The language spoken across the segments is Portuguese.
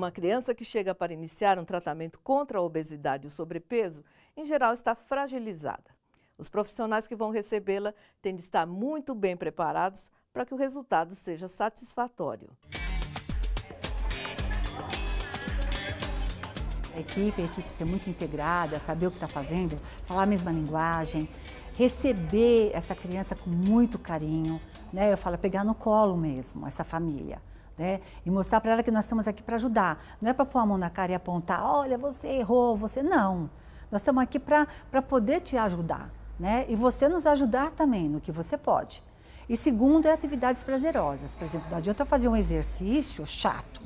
Uma criança que chega para iniciar um tratamento contra a obesidade e o sobrepeso, em geral, está fragilizada. Os profissionais que vão recebê-la têm de estar muito bem preparados para que o resultado seja satisfatório. A equipe, a equipe ser é muito integrada, saber o que está fazendo, falar a mesma linguagem, receber essa criança com muito carinho, né? Eu falo, é pegar no colo mesmo essa família né? E mostrar para ela que nós estamos aqui para ajudar. Não é para pôr a mão na cara e apontar, olha, você errou, você não. Nós estamos aqui para poder te ajudar, né? E você nos ajudar também no que você pode. E segundo é atividades prazerosas. Por exemplo, não adianta fazer um exercício chato,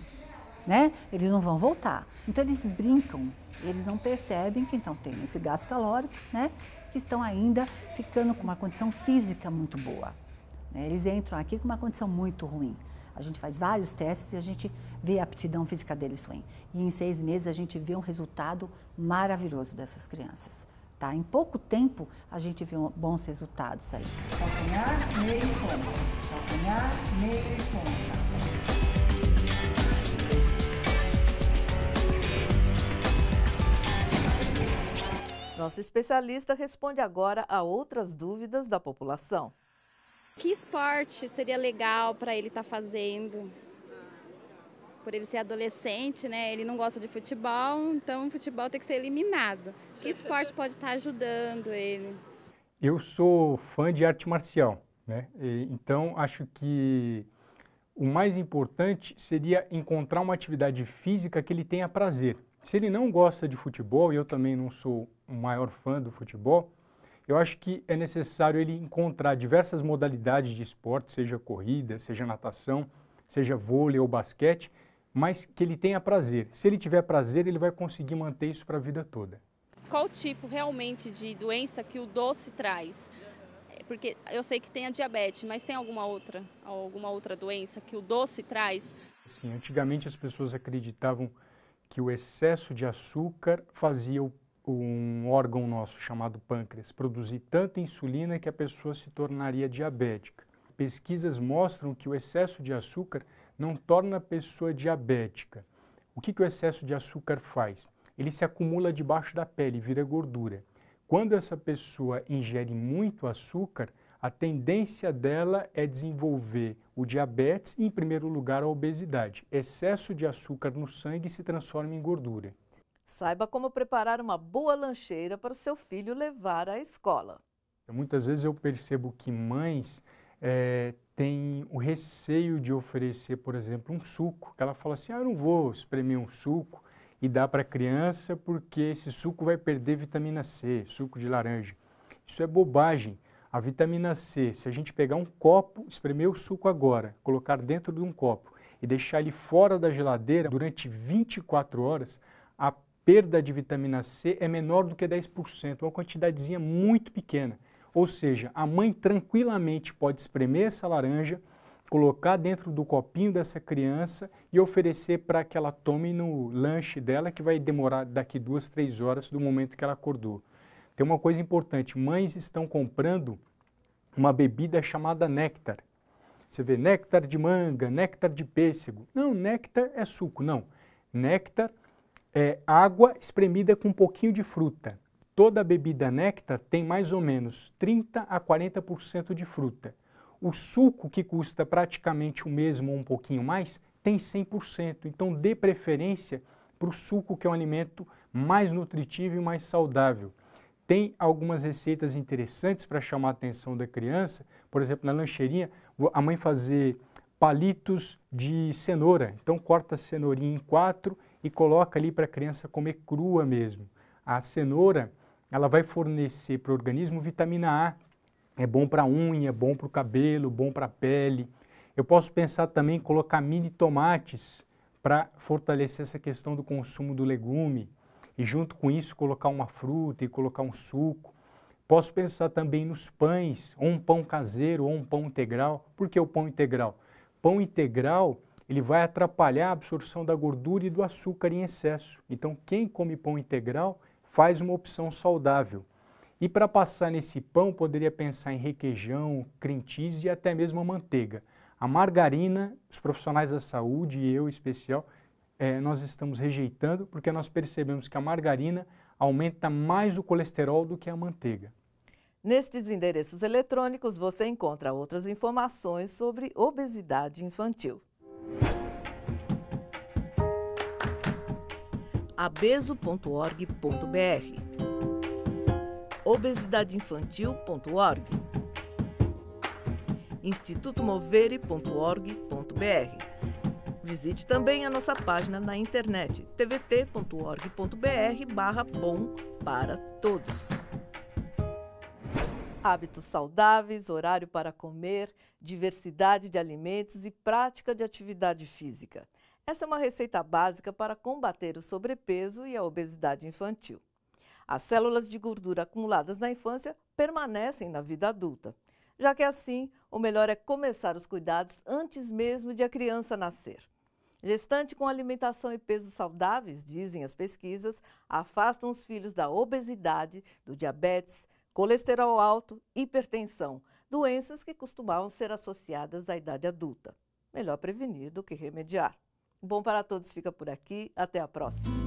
né? Eles não vão voltar. Então eles brincam, eles não percebem que então tem esse gasto calórico, né? Que estão ainda ficando com uma condição física muito boa. Né? Eles entram aqui com uma condição muito ruim. A gente faz vários testes e a gente vê a aptidão física deles ruim. E em seis meses a gente vê um resultado maravilhoso dessas crianças. Tá? Em pouco tempo a gente vê bons resultados aí. Calcanhar, meio Calcanhar, meio Nosso especialista responde agora a outras dúvidas da população. Que esporte seria legal para ele estar tá fazendo? Por ele ser adolescente, né? Ele não gosta de futebol, então o futebol tem que ser eliminado. Que esporte pode estar tá ajudando ele? Eu sou fã de arte marcial, né? E, então acho que o mais importante seria encontrar uma atividade física que ele tenha prazer. Se ele não gosta de futebol, e eu também não sou o maior fã do futebol, eu acho que é necessário ele encontrar diversas modalidades de esporte, seja corrida, seja natação, seja vôlei ou basquete, mas que ele tenha prazer. Se ele tiver prazer, ele vai conseguir manter isso para a vida toda. Qual tipo realmente de doença que o doce traz? É, porque eu sei que tem a diabetes, mas tem alguma outra, alguma outra doença que o doce traz? antigamente as pessoas acreditavam que o excesso de açúcar fazia o um órgão nosso chamado pâncreas produzir tanta insulina que a pessoa se tornaria diabética. Pesquisas mostram que o excesso de açúcar não torna a pessoa diabética. O que, que o excesso de açúcar faz? Ele se acumula debaixo da pele, vira gordura. Quando essa pessoa ingere muito açúcar, a tendência dela é desenvolver o diabetes e, em primeiro lugar, a obesidade. Excesso de açúcar no sangue se transforma em gordura. Saiba como preparar uma boa lancheira para o seu filho levar à escola. Muitas vezes eu percebo que mães é, têm o receio de oferecer, por exemplo, um suco. Ela fala assim: ah, eu não vou espremer um suco e dar para a criança porque esse suco vai perder vitamina C, suco de laranja. Isso é bobagem. A vitamina C, se a gente pegar um copo, espremer o suco agora, colocar dentro de um copo e deixar ele fora da geladeira durante 24 horas, a perda de vitamina C é menor do que 10%, uma quantidadezinha muito pequena. Ou seja, a mãe tranquilamente pode espremer essa laranja, colocar dentro do copinho dessa criança e oferecer para que ela tome no lanche dela, que vai demorar daqui duas, três horas do momento que ela acordou. Tem uma coisa importante: mães estão comprando uma bebida chamada néctar. Você vê néctar de manga, néctar de pêssego. Não, néctar é suco, não. Néctar é água espremida com um pouquinho de fruta. Toda bebida néctar tem mais ou menos 30 a 40% de fruta. O suco, que custa praticamente o mesmo ou um pouquinho mais, tem 100%. Então, dê preferência para o suco, que é um alimento mais nutritivo e mais saudável. Tem algumas receitas interessantes para chamar a atenção da criança. Por exemplo, na lancheirinha, a mãe fazer palitos de cenoura. Então, corta a cenourinha em quatro e coloca ali para a criança comer crua mesmo. A cenoura, ela vai fornecer para o organismo vitamina A. É bom para a unha, é bom para o cabelo, bom para a pele. Eu posso pensar também em colocar mini tomates para fortalecer essa questão do consumo do legume e junto com isso colocar uma fruta e colocar um suco. Posso pensar também nos pães, ou um pão caseiro ou um pão integral. Por que o pão integral? Pão integral ele vai atrapalhar a absorção da gordura e do açúcar em excesso. Então, quem come pão integral faz uma opção saudável. E para passar nesse pão, poderia pensar em requeijão, cream cheese e até mesmo a manteiga. A margarina, os profissionais da saúde e eu em especial, é, nós estamos rejeitando porque nós percebemos que a margarina aumenta mais o colesterol do que a manteiga. Nestes endereços eletrônicos você encontra outras informações sobre obesidade infantil abeso.org.br, obesidadeinfantil.org, institutomovere.org.br. Visite também a nossa página na internet tvt.org.br/bom para todos. Hábitos saudáveis, horário para comer, diversidade de alimentos e prática de atividade física. Essa é uma receita básica para combater o sobrepeso e a obesidade infantil. As células de gordura acumuladas na infância permanecem na vida adulta. Já que assim, o melhor é começar os cuidados antes mesmo de a criança nascer. Gestante com alimentação e peso saudáveis, dizem as pesquisas, afastam os filhos da obesidade, do diabetes, colesterol alto, hipertensão, doenças que costumavam ser associadas à idade adulta. Melhor prevenir do que remediar. Bom para todos fica por aqui. Até a próxima.